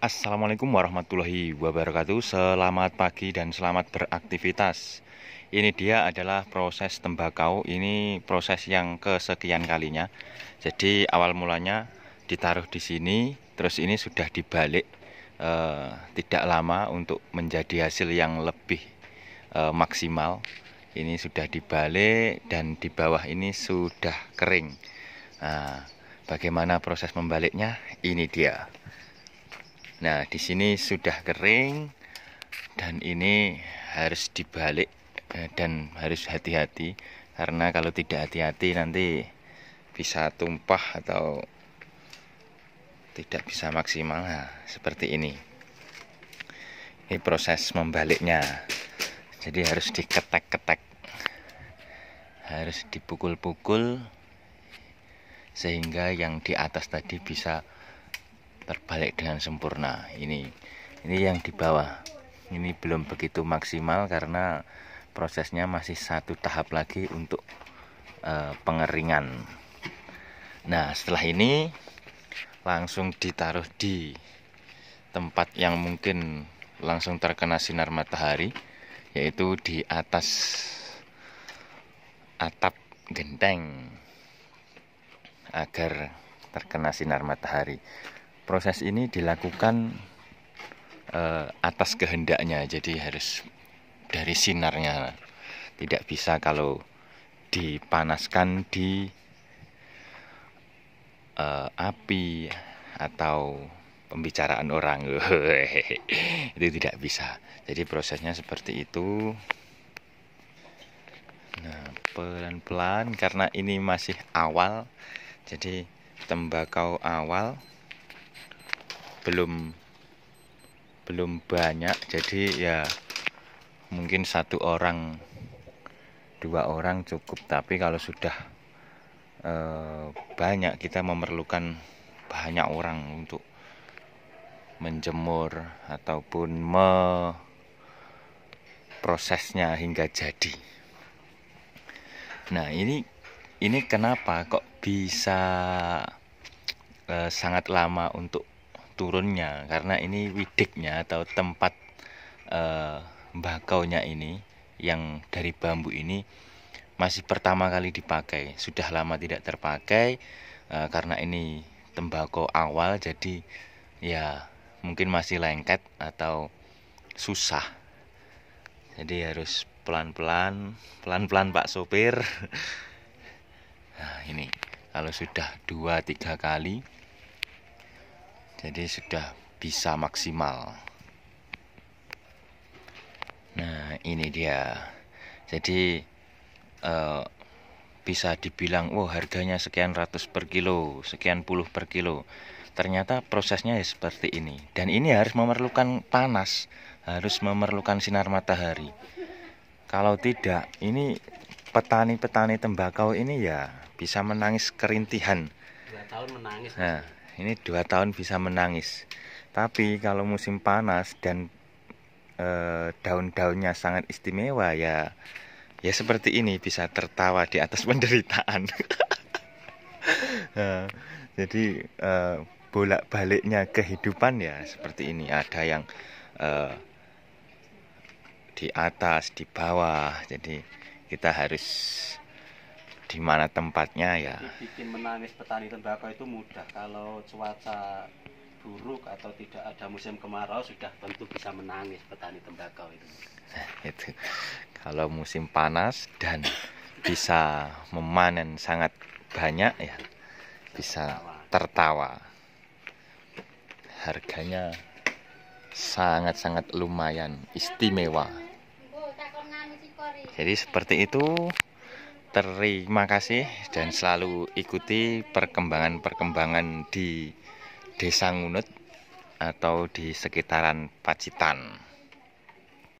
Assalamualaikum warahmatullahi wabarakatuh Selamat pagi dan selamat beraktivitas Ini dia adalah proses tembakau Ini proses yang kesekian kalinya Jadi awal mulanya ditaruh di sini Terus ini sudah dibalik e, Tidak lama untuk menjadi hasil yang lebih e, maksimal Ini sudah dibalik dan di bawah ini sudah kering Nah bagaimana proses membaliknya Ini dia Nah, di sini sudah kering dan ini harus dibalik eh, dan harus hati-hati karena kalau tidak hati-hati nanti bisa tumpah atau tidak bisa maksimal nah, seperti ini. Ini proses membaliknya. Jadi harus diketek-ketek. Harus dipukul-pukul sehingga yang di atas tadi bisa terbalik dengan sempurna ini ini yang di bawah ini belum begitu maksimal karena prosesnya masih satu tahap lagi untuk e, pengeringan nah setelah ini langsung ditaruh di tempat yang mungkin langsung terkena sinar matahari yaitu di atas atap genteng agar terkena sinar matahari proses ini dilakukan uh, atas kehendaknya jadi harus dari sinarnya tidak bisa kalau dipanaskan di uh, api atau pembicaraan orang itu tidak bisa jadi prosesnya seperti itu nah pelan-pelan karena ini masih awal jadi tembakau awal belum belum banyak jadi ya mungkin satu orang dua orang cukup tapi kalau sudah e, banyak kita memerlukan banyak orang untuk menjemur ataupun me prosesnya hingga jadi nah ini ini kenapa kok bisa e, sangat lama untuk turunnya karena ini widiknya atau tempat eh, bakau nya ini yang dari bambu ini masih pertama kali dipakai sudah lama tidak terpakai eh, karena ini tembakau awal jadi ya mungkin masih lengket atau susah jadi harus pelan-pelan pelan-pelan Pak sopir nah ini kalau sudah dua tiga kali jadi sudah bisa maksimal nah ini dia jadi uh, bisa dibilang wow harganya sekian ratus per kilo sekian puluh per kilo ternyata prosesnya ya seperti ini dan ini harus memerlukan panas harus memerlukan sinar matahari kalau tidak ini petani-petani tembakau ini ya bisa menangis kerintihan dua tahun menangis nah, ini dua tahun bisa menangis tapi kalau musim panas dan e, daun-daunnya sangat istimewa ya ya seperti ini bisa tertawa di atas penderitaan ya, jadi e, bolak-baliknya kehidupan ya seperti ini ada yang e, di atas di bawah jadi kita harus di mana tempatnya ya. Bikin menangis petani tembakau itu mudah kalau cuaca buruk atau tidak ada musim kemarau sudah tentu bisa menangis petani tembakau itu. itu kalau musim panas dan bisa memanen sangat banyak ya bisa tertawa. Harganya sangat-sangat lumayan istimewa. Jadi seperti itu terima kasih dan selalu ikuti perkembangan-perkembangan di Desa Ngunut atau di sekitaran Pacitan.